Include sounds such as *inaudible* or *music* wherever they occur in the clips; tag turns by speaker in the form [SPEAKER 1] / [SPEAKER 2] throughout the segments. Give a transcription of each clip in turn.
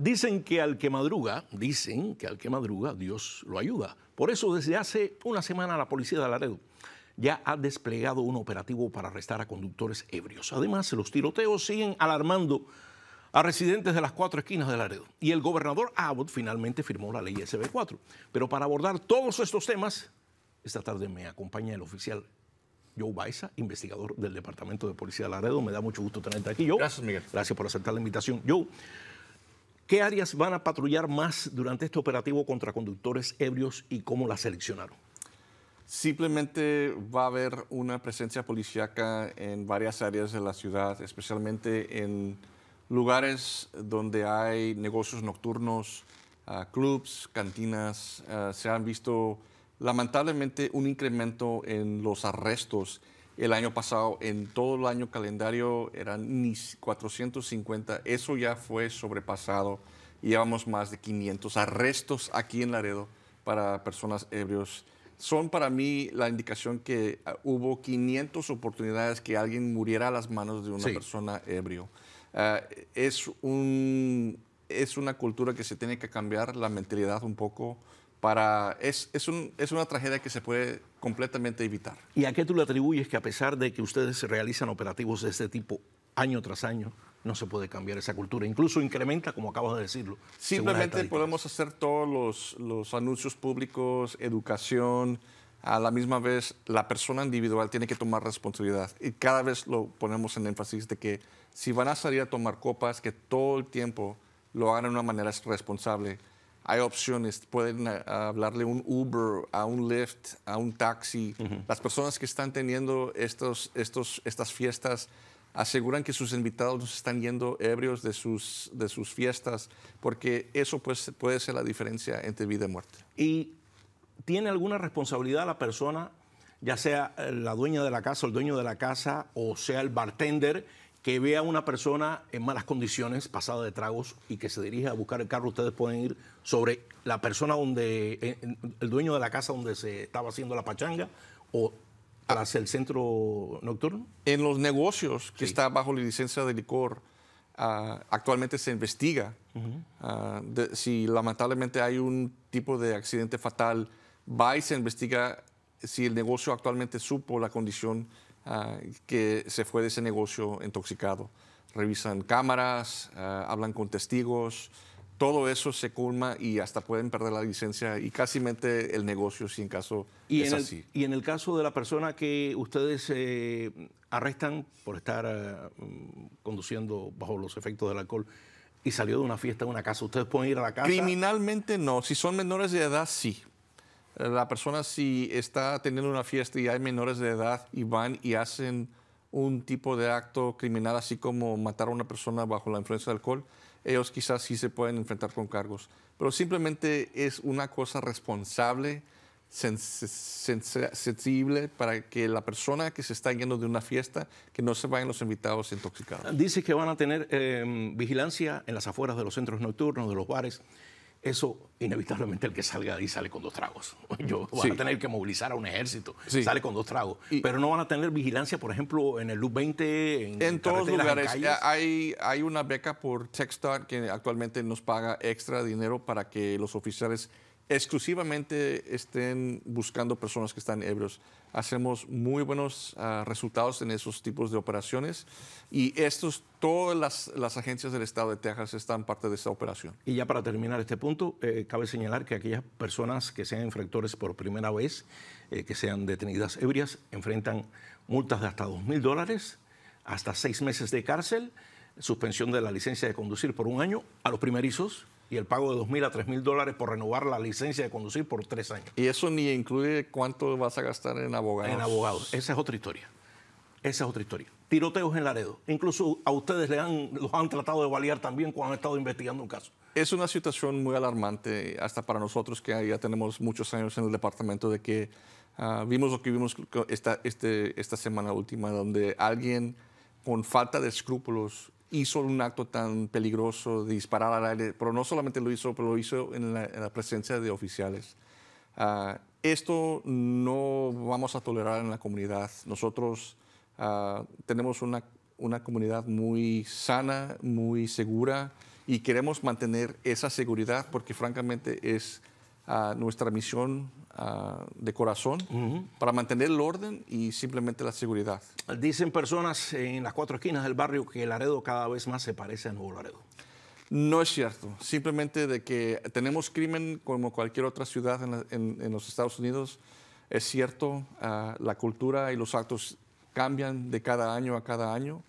[SPEAKER 1] Dicen que al que madruga, dicen que al que madruga, Dios lo ayuda. Por eso desde hace una semana la policía de Laredo ya ha desplegado un operativo para arrestar a conductores ebrios. Además, los tiroteos siguen alarmando a residentes de las cuatro esquinas de Laredo. Y el gobernador Abbott finalmente firmó la ley SB4. Pero para abordar todos estos temas, esta tarde me acompaña el oficial Joe Baiza, investigador del Departamento de Policía de Laredo. Me da mucho gusto tenerte aquí, Joe. Gracias, Miguel. Gracias por aceptar la invitación. Joe, ¿Qué áreas van a patrullar más durante este
[SPEAKER 2] operativo contra conductores ebrios y cómo la seleccionaron? Simplemente va a haber una presencia policíaca en varias áreas de la ciudad, especialmente en lugares donde hay negocios nocturnos, ah, clubs, cantinas. Ah, se han visto lamentablemente un incremento en los arrestos el año pasado, en todo el año calendario, eran 450. Eso ya fue sobrepasado. Llevamos más de 500 arrestos aquí en Laredo para personas ebrios. Son para mí la indicación que ah, hubo 500 oportunidades que alguien muriera a las manos de una persona ebrio. Ah, es, un, es una cultura que se tiene que cambiar la mentalidad un poco para... Es, es una tragedia que se puede completamente evitar.
[SPEAKER 1] ¿Y a qué tú le atribuyes que a pesar de que ustedes realizan operativos de este tipo año tras año, no se puede cambiar esa cultura? Incluso incrementa, como acabas de decirlo. Simplemente
[SPEAKER 2] podemos hacer todos los, anuncios públicos, educación, a la misma vez la persona individual tiene que tomar responsabilidad y cada vez lo ponemos en énfasis de que si van a salir a tomar copas, que todo el tiempo lo hagan de una manera responsable hay opciones, pueden eh, hablarle un Uber, a un Lyft, a un taxi. Las personas que están teniendo estos, estos, estas fiestas aseguran que sus invitados no están yendo ebrios de sus, de sus fiestas, porque eso pues, puede ser la diferencia entre vida y muerte. ¿Y tiene alguna responsabilidad la persona, ya
[SPEAKER 1] sea eh, la dueña de la casa, el dueño de la casa, o sea el bartender? que vea a una persona en malas condiciones, pasada de tragos, y que se dirige a buscar el carro, ustedes pueden ir sobre la persona donde, el dueño de la casa donde se estaba haciendo la pachanga, o hacia el centro nocturno?
[SPEAKER 2] En los negocios que está bajo la licencia de licor, ah, actualmente se investiga ah, si lamentablemente hay un tipo de accidente fatal, va y se investiga si el negocio actualmente supo la condición Ah, que se fue de ese negocio intoxicado. Revisan cámaras, ah, hablan con testigos, todo eso se culma y hasta pueden perder la licencia y casi el negocio si en caso y es así.
[SPEAKER 1] Y en el caso de la persona que ustedes eh, arrestan por estar ah, mm, conduciendo bajo los efectos del alcohol y salió de una fiesta en una casa, ¿ustedes pueden ir a la casa?
[SPEAKER 2] Criminalmente no, si son menores de edad sí, la persona si está teniendo una fiesta y hay menores de edad y van y hacen un tipo de acto criminal, así como matar a una persona bajo la influencia del alcohol, ellos quizás sí se pueden enfrentar con cargos. Pero simplemente es una cosa responsable, sensible, para que la persona que se está yendo de una fiesta, que no se vayan los invitados intoxicados.
[SPEAKER 1] Dice que van a tener em, vigilancia en las afueras de los centros nocturnos, de los bares eso inevitablemente el que salga de ahí sale con dos tragos. *laughs* Yo, van a tener que movilizar a un ejército, sale con dos tragos. pero no van a tener vigilancia, por ejemplo, en el Luz 20, en, en todos lugares. Eh,
[SPEAKER 2] hay, hay una beca por Techstar que actualmente nos paga extra dinero para que los oficiales exclusivamente estén buscando personas que están ebrios. Hacemos muy buenos ah, resultados en esos tipos de operaciones y estos, todas las, agencias del estado de Texas están parte de esta operación. Y
[SPEAKER 1] ya para terminar este punto, eh, cabe señalar que aquellas personas que sean infractores por primera vez, eh, que sean detenidas ebrias, enfrentan multas de hasta 2 mil dólares, hasta seis meses de cárcel, suspensión de la licencia de conducir por un año a los primerizos y el pago de 2.000 a 3.000 dólares por renovar la licencia de conducir por tres años.
[SPEAKER 2] Y eso ni incluye cuánto vas a gastar en abogados. En abogados.
[SPEAKER 1] Esa es otra historia. Esa es otra
[SPEAKER 2] historia. Tiroteos en Laredo. Incluso a ustedes le
[SPEAKER 1] han, los han tratado de balear también cuando han estado investigando un caso.
[SPEAKER 2] Es una situación muy alarmante, hasta para nosotros que ya tenemos muchos años en el departamento, de que ah, vimos lo que vimos esta, este, esta semana última, donde alguien con falta de escrúpulos hizo un acto tan peligroso de disparar al aire, pero no solamente lo hizo, pero lo hizo en la, presencia de oficiales. Ah, esto no vamos a tolerar en la comunidad. Nosotros ah, tenemos una, una, comunidad muy sana, muy segura y queremos mantener esa seguridad porque francamente es nuestra misión de corazón para mantener el orden y simplemente la seguridad. Dicen personas en las cuatro esquinas del barrio que Laredo cada
[SPEAKER 1] vez más se parece a Nuevo Laredo.
[SPEAKER 2] No es cierto, simplemente de que tenemos crimen como cualquier otra ciudad en, los Estados Unidos. Es cierto, ah, la cultura y los actos cambian de cada año a cada año,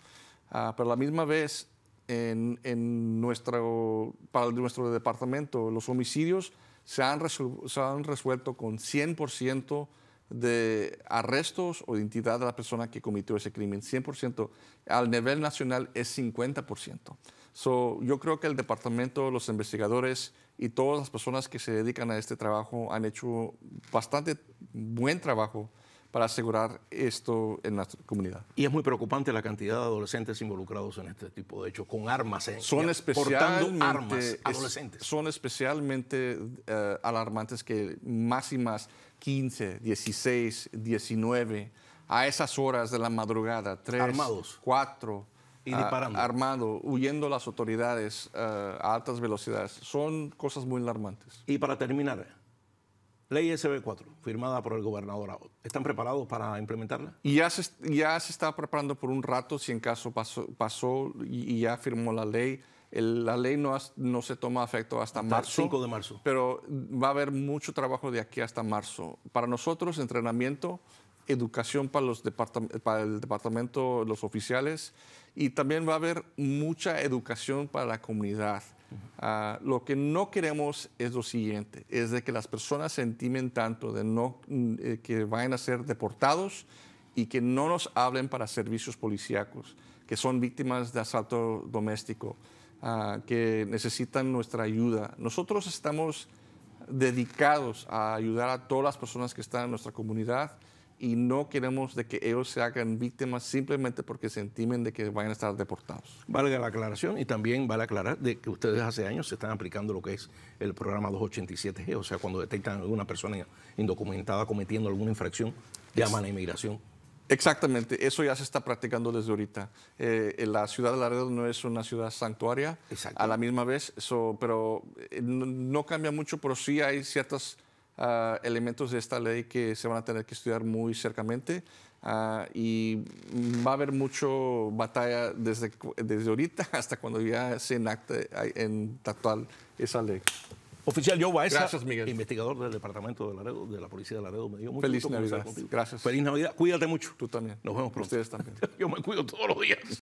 [SPEAKER 2] ah, pero a la misma vez en, en, nuestro, para nuestro departamento, los homicidios se han, han resuelto con 100% de arrestos o identidad de la persona que cometió ese crimen, 100%. Al nivel nacional es 50%. yo creo que el departamento, los investigadores y todas las personas que se dedican a este trabajo han hecho bastante buen trabajo para asegurar esto en la comunidad. Y es muy preocupante la cantidad de adolescentes involucrados en este tipo
[SPEAKER 1] de hechos, con armas, en, eh, son especialmente, armas adolescentes.
[SPEAKER 2] son especialmente eh, alarmantes que más y más 15, 16, 19, a esas horas de la madrugada, 3, Armados. 4, y armado, huyendo las autoridades eh, a altas velocidades. Son cosas muy alarmantes. Y
[SPEAKER 1] para terminar, Ley SB4, firmada por el gobernador. ¿Están preparados para implementarla?
[SPEAKER 2] ya se, ya se estaba preparando por un rato, si en caso pasó, pasó y, ya firmó la ley. la ley no, no se toma efecto hasta, marzo. 5 de marzo. Pero va a haber mucho trabajo de aquí hasta marzo. Para nosotros, entrenamiento, educación para, los para el departamento, los oficiales, y también va a haber mucha educación para la comunidad. Ah, lo que no queremos es lo siguiente, es de que las personas se tanto de no, mm, eh, que vayan a ser deportados y que no nos hablen para servicios policíacos, que son víctimas de asalto doméstico, ah, que necesitan nuestra ayuda. Nosotros estamos dedicados a ayudar a todas las personas que están en nuestra comunidad y no queremos de que ellos se hagan víctimas simplemente porque se intimen de que vayan a estar deportados.
[SPEAKER 1] Valga la aclaración y también vale aclarar de que ustedes hace años se están aplicando lo que es el programa 287G, o sea, cuando detectan a alguna persona indocumentada cometiendo alguna infracción, llaman a inmigración.
[SPEAKER 2] Exactamente, eso ya se está practicando desde ahorita. Eh, la ciudad de Laredo no es una ciudad santuaria a la misma vez, pero eh, no cambia mucho, pero sí hay ciertas elementos de esta ley que se van a tener que estudiar muy cercamente. Ah, y va a haber mucho batalla desde, desde ahorita *laughs* hasta cuando ya se enacte en actual esa ley. Oficial Joe Baeza, Gracias,
[SPEAKER 1] Miguel. investigador del Departamento de Laredo, de la Policía de Laredo, me dio mucho Feliz Navidad.
[SPEAKER 2] Gracias. Feliz Navidad.
[SPEAKER 1] Cuídate mucho. Tú también. Nos vemos pronto. Ustedes también. *laughs* Yo me cuido todos los días.